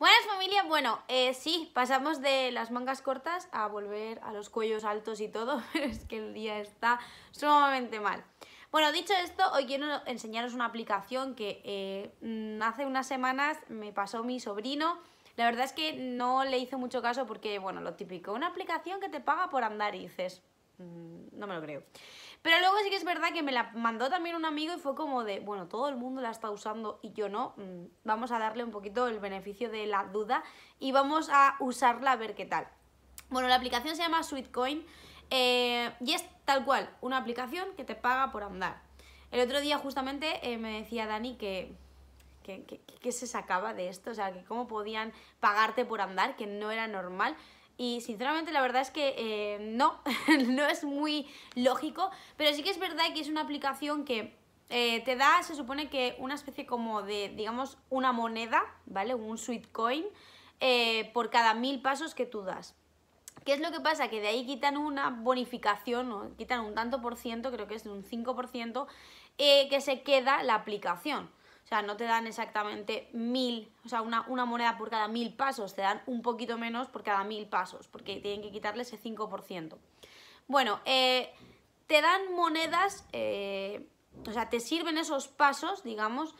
Buenas familia, bueno, eh, sí, pasamos de las mangas cortas a volver a los cuellos altos y todo, pero es que el día está sumamente mal. Bueno, dicho esto, hoy quiero enseñaros una aplicación que eh, hace unas semanas me pasó mi sobrino. La verdad es que no le hizo mucho caso porque, bueno, lo típico, una aplicación que te paga por andar y dices, Mm, no me lo creo. Pero luego sí que es verdad que me la mandó también un amigo y fue como de, bueno, todo el mundo la está usando y yo no. Mm, vamos a darle un poquito el beneficio de la duda y vamos a usarla a ver qué tal. Bueno, la aplicación se llama Sweetcoin eh, y es tal cual, una aplicación que te paga por andar. El otro día justamente eh, me decía Dani que que, que se sacaba de esto, o sea, que cómo podían pagarte por andar, que no era normal. Y sinceramente la verdad es que eh, no, no es muy lógico, pero sí que es verdad que es una aplicación que eh, te da, se supone que una especie como de, digamos, una moneda, ¿vale? Un sweet coin eh, por cada mil pasos que tú das. ¿Qué es lo que pasa? Que de ahí quitan una bonificación, quitan un tanto por ciento, creo que es de un 5%, que se queda la aplicación. O sea, no te dan exactamente mil, o sea, una, moneda por cada mil pasos, te dan un poquito menos por cada mil pasos, porque tienen que quitarle ese 5%. Bueno, eh, te dan monedas, eh, o sea, te sirven esos pasos, digamos,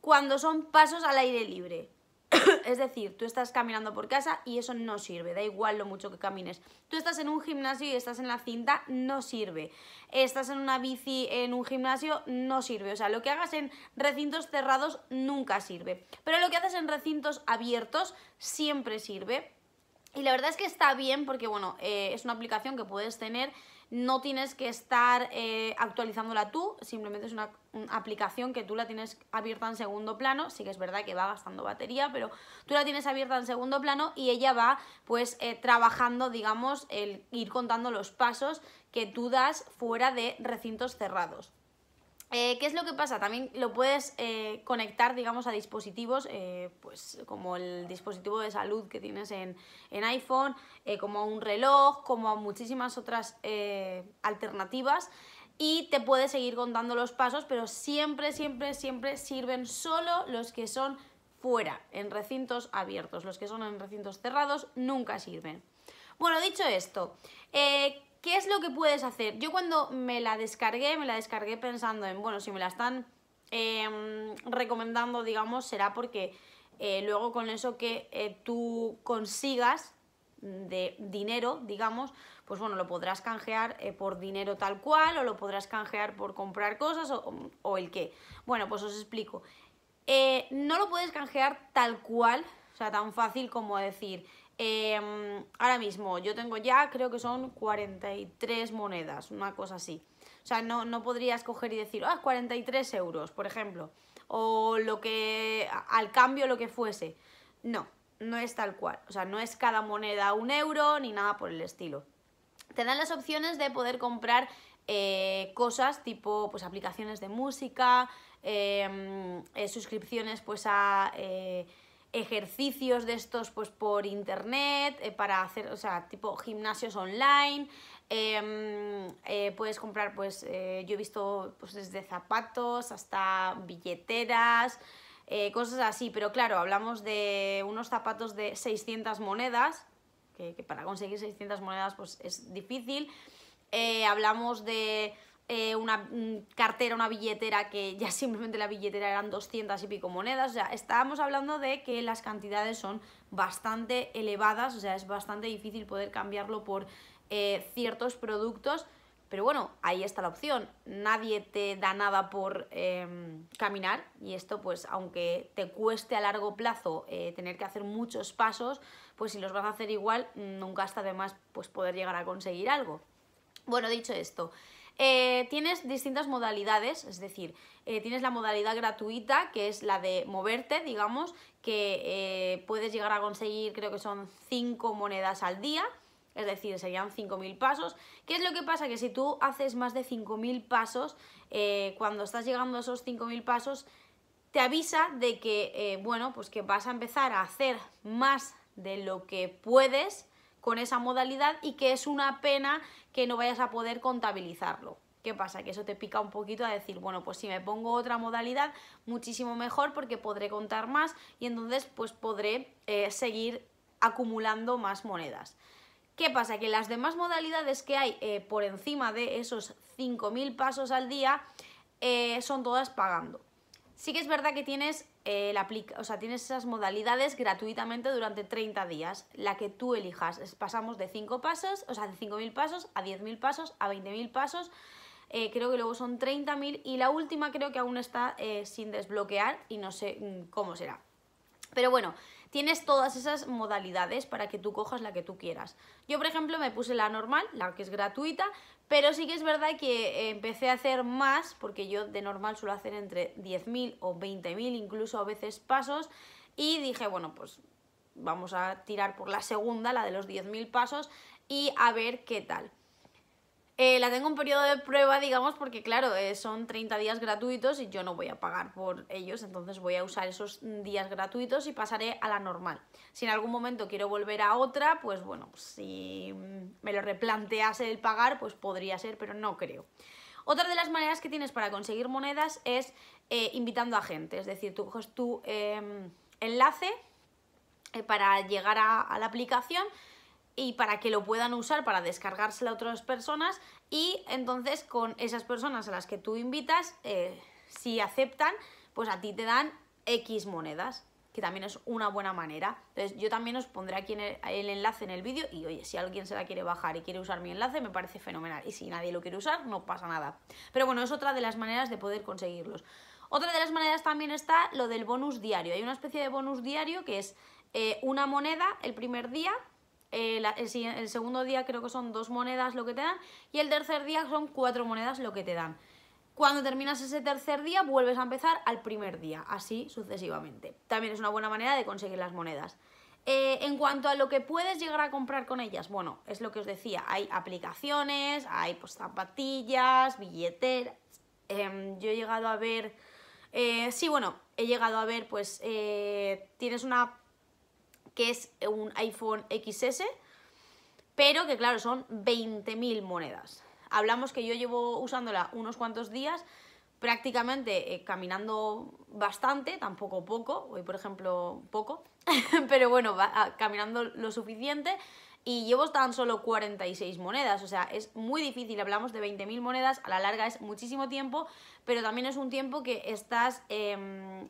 cuando son pasos al aire libre. es decir, tú estás caminando por casa y eso no sirve, da igual lo mucho que camines. Tú estás en un gimnasio y estás en la cinta, no sirve. Estás en una bici en un gimnasio, no sirve. O sea, lo que hagas en recintos cerrados nunca sirve. Pero lo que haces en recintos abiertos siempre sirve. Y la verdad es que está bien porque, bueno, eh, es una aplicación que puedes tener no tienes que estar eh, actualizándola tú, simplemente es una, aplicación que tú la tienes abierta en segundo plano, sí que es verdad que va gastando batería, pero tú la tienes abierta en segundo plano y ella va pues eh, trabajando, digamos, el ir contando los pasos que tú das fuera de recintos cerrados. Eh, ¿Qué es lo que pasa? También lo puedes eh, conectar, digamos, a dispositivos, eh, pues como el dispositivo de salud que tienes en, iPhone, como a un reloj, como a muchísimas otras alternativas. Y te puedes seguir contando los pasos, pero siempre, siempre, siempre sirven solo los que son fuera, en recintos abiertos. Los que son en recintos cerrados nunca sirven. Bueno, dicho esto, ¿Qué es lo que puedes hacer? Yo cuando me la descargué, me la descargué pensando en, bueno, si me la están em, recomendando, digamos, será porque eh, luego con eso que eh, tú consigas de dinero, digamos, pues bueno, lo podrás canjear eh, por dinero tal cual o lo podrás canjear por comprar cosas o, o el qué. Bueno, pues os explico. no lo puedes canjear tal cual, o sea, tan fácil como decir, Em, ahora mismo yo tengo ya, creo que son 43 monedas, una cosa así. O sea, no, no podrías coger y decir, ah, 43 euros, por ejemplo. O lo que, al cambio lo que fuese. No, no es tal cual. O sea, no es cada moneda un euro ni nada por el estilo. Te dan las opciones de poder comprar eh, cosas tipo pues aplicaciones de música, em, eh, suscripciones pues a eh, ejercicios de estos pues por internet, eh, para hacer, o sea, tipo gimnasios online, em, eh, puedes comprar pues, eh, yo he visto pues desde zapatos hasta billeteras, cosas así, pero claro, hablamos de unos zapatos de 600 monedas, que, que para conseguir 600 monedas pues es difícil, hablamos de una cartera, una billetera, que ya simplemente la billetera eran 200 y pico monedas. O sea, estábamos hablando de que las cantidades son bastante elevadas, o sea, es bastante difícil poder cambiarlo por eh, ciertos productos. Pero bueno, ahí está la opción. Nadie te da nada por em, caminar y esto pues aunque te cueste a largo plazo eh, tener que hacer muchos pasos, pues si los vas a hacer igual, nunca está de más pues, poder llegar a conseguir algo. Bueno, dicho esto, eh, tienes distintas modalidades, es decir, eh, tienes la modalidad gratuita, que es la de moverte, digamos, que eh, puedes llegar a conseguir, creo que son 5 monedas al día, es decir, serían 5.000 pasos. ¿Qué es lo que pasa? Que si tú haces más de 5.000 pasos, cuando estás llegando a esos 5.000 pasos, te avisa de que, bueno, pues que vas a empezar a hacer más de lo que puedes con esa modalidad y que es una pena que no vayas a poder contabilizarlo. ¿Qué pasa? Que eso te pica un poquito a decir, bueno, pues si me pongo otra modalidad, muchísimo mejor porque podré contar más y entonces pues podré eh, seguir acumulando más monedas. ¿Qué pasa? Que las demás modalidades que hay eh, por encima de esos 5.000 pasos al día eh, son todas pagando. Sí que es verdad que tienes, eh, la o sea, tienes esas modalidades gratuitamente durante 30 días, la que tú elijas. Pasamos de 5 pasos, o sea, de 5.000 pasos a 10.000 pasos, a 20.000 pasos. Eh, creo que luego son 30.000 y la última creo que aún está eh, sin desbloquear y no sé mm, cómo será. Pero bueno, tienes todas esas modalidades para que tú cojas la que tú quieras. Yo, por ejemplo, me puse la normal, la que es gratuita, pero sí que es verdad que eh, empecé a hacer más, porque yo de normal suelo hacer entre 10.000 o 20.000, incluso a veces pasos, y dije, bueno, pues vamos a tirar por la segunda, la de los 10.000 pasos, y a ver qué tal. Eh, la tengo un periodo de prueba, digamos, porque claro, eh, son 30 días gratuitos y yo no voy a pagar por ellos, entonces voy a usar esos días gratuitos y pasaré a la normal. Si en algún momento quiero volver a otra, pues bueno, pues, si me lo replantease el pagar, pues podría ser, pero no creo. Otra de las maneras que tienes para conseguir monedas es eh, invitando a gente, es decir, tú coges tu em, enlace para llegar a la aplicación y para que lo puedan usar para descargárselo a otras personas y entonces con esas personas a las que tú invitas, eh, si aceptan, pues a ti te dan X monedas, que también es una buena manera. Entonces yo también os pondré aquí el, enlace en el vídeo y oye, si alguien se la quiere bajar y quiere usar mi enlace, me parece fenomenal. Y si nadie lo quiere usar, no pasa nada. Pero bueno, es otra de las maneras de poder conseguirlos. Otra de las maneras también está lo del bonus diario. Hay una especie de bonus diario que es eh, una moneda el primer día eh, el, segundo día creo que son dos monedas lo que te dan y el tercer día son cuatro monedas lo que te dan. Cuando terminas ese tercer día vuelves a empezar al primer día, así sucesivamente. También es una buena manera de conseguir las monedas. Eh, en cuanto a lo que puedes llegar a comprar con ellas, bueno, es lo que os decía, hay aplicaciones, hay pues, zapatillas, billeteras. Em, yo he llegado a ver, eh, sí, bueno, he llegado a ver, pues tienes una que es un iPhone XS, pero que claro, son 20.000 monedas. Hablamos que yo llevo usándola unos cuantos días, prácticamente eh, caminando bastante, tampoco poco, hoy por ejemplo poco, pero bueno, ah, caminando lo suficiente y llevo tan solo 46 monedas, o sea, es muy difícil, hablamos de 20.000 monedas, a la larga es muchísimo tiempo, pero también es un tiempo que estás em,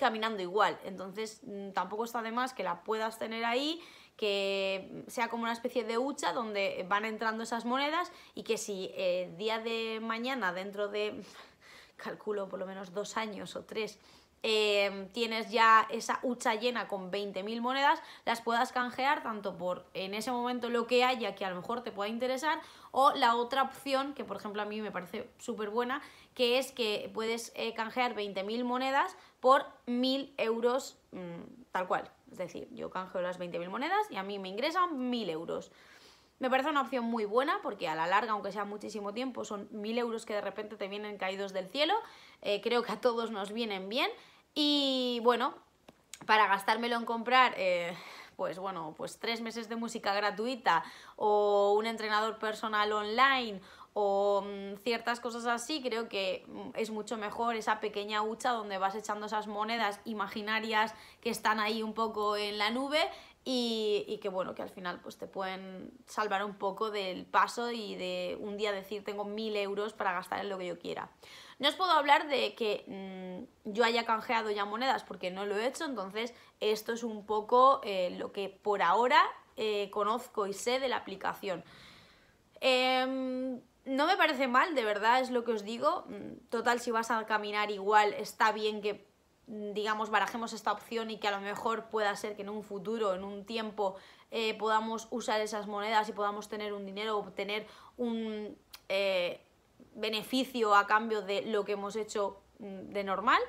caminando igual. Entonces mm, tampoco está de más que la puedas tener ahí, que sea como una especie de hucha donde van entrando esas monedas y que si eh, día de mañana, dentro de, calculo por lo menos dos años o tres, Em, tienes ya esa hucha llena con 20.000 monedas, las puedas canjear tanto por en ese momento lo que haya que a lo mejor te pueda interesar o la otra opción que por ejemplo a mí me parece súper buena que es que puedes eh, canjear 20.000 monedas por 1.000 euros mm, tal cual. Es decir, yo canjeo las 20.000 monedas y a mí me ingresan 1.000 euros. Me parece una opción muy buena porque a la larga, aunque sea muchísimo tiempo, son 1.000 euros que de repente te vienen caídos del cielo. Eh, creo que a todos nos vienen bien y bueno, para gastármelo en comprar... Eh, pues bueno, pues tres meses de música gratuita o un entrenador personal online o mm, ciertas cosas así, creo que mm, es mucho mejor esa pequeña hucha donde vas echando esas monedas imaginarias que están ahí un poco en la nube y, y, que bueno, que al final pues te pueden salvar un poco del paso y de un día decir tengo mil euros para gastar en lo que yo quiera. No os puedo hablar de que mm, yo haya canjeado ya monedas porque no lo he hecho, entonces esto es un poco eh, lo que por ahora eh, conozco y sé de la aplicación. Em, no me parece mal, de verdad es lo que os digo. Mm, total, si vas a caminar igual, está bien que mm, digamos, barajemos esta opción y que a lo mejor pueda ser que en un futuro, en un tiempo, eh, podamos usar esas monedas y podamos tener un dinero, o obtener un, beneficio a cambio de lo que hemos hecho mm, de normal.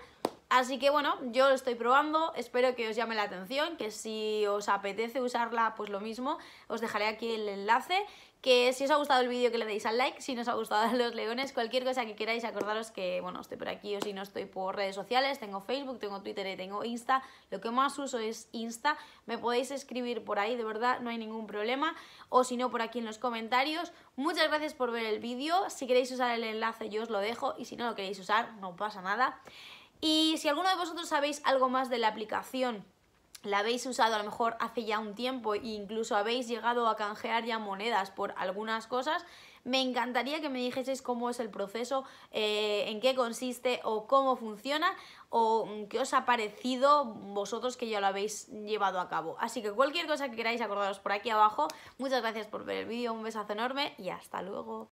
Así que bueno, yo lo estoy probando, espero que os llame la atención, que si os apetece usarla, pues lo mismo, os dejaré aquí el enlace que si os ha gustado el vídeo que le deis al like, si no os ha gustado los leones, cualquier cosa que queráis, acordaros que, bueno, estoy por aquí o si no estoy por redes sociales, tengo Facebook, tengo Twitter y tengo Insta, lo que más uso es Insta, me podéis escribir por ahí, de verdad, no hay ningún problema, o si no, por aquí en los comentarios. Muchas gracias por ver el vídeo, si queréis usar el enlace yo os lo dejo y si no lo queréis usar, no pasa nada. Y si alguno de vosotros sabéis algo más de la aplicación, la habéis usado a lo mejor hace ya un tiempo e incluso habéis llegado a canjear ya monedas por algunas cosas, me encantaría que me dijeseis cómo es el proceso, eh, en qué consiste o cómo funciona o mm, qué os ha parecido vosotros que ya lo habéis llevado a cabo. Así que cualquier cosa que queráis acordaros por aquí abajo. Muchas gracias por ver el vídeo, un besazo enorme y hasta luego.